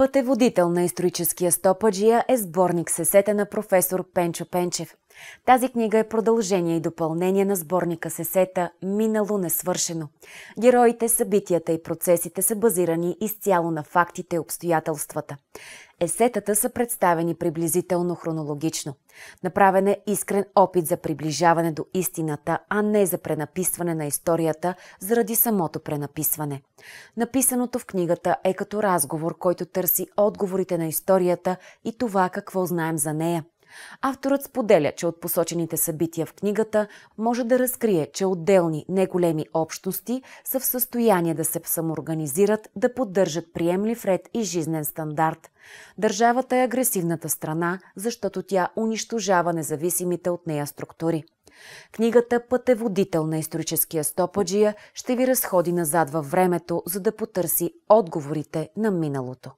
Пътеводител на историческия стопаджия е сборник сесета на професор Пенчо Пенчев. Тази книга е продължение и допълнение на сборника сесета «Минало несвършено». Героите, събитията и процесите са базирани изцяло на фактите и обстоятелствата. Есетата са представени приблизително хронологично. Направен е искрен опит за приближаване до истината, а не за пренаписване на историята заради самото пренаписване. Написаното в книгата е като разговор, който търси отговорите на историята и това какво знаем за нея – Авторът споделя, че от посочените събития в книгата може да разкрие, че отделни неголеми общности са в състояние да се самоорганизират, да поддържат приемлив ред и жизнен стандарт. Държавата е агресивната страна, защото тя унищожава независимите от нея структури. Книгата Пътеводител на историческия стопаджия ще ви разходи назад във времето, за да потърси отговорите на миналото.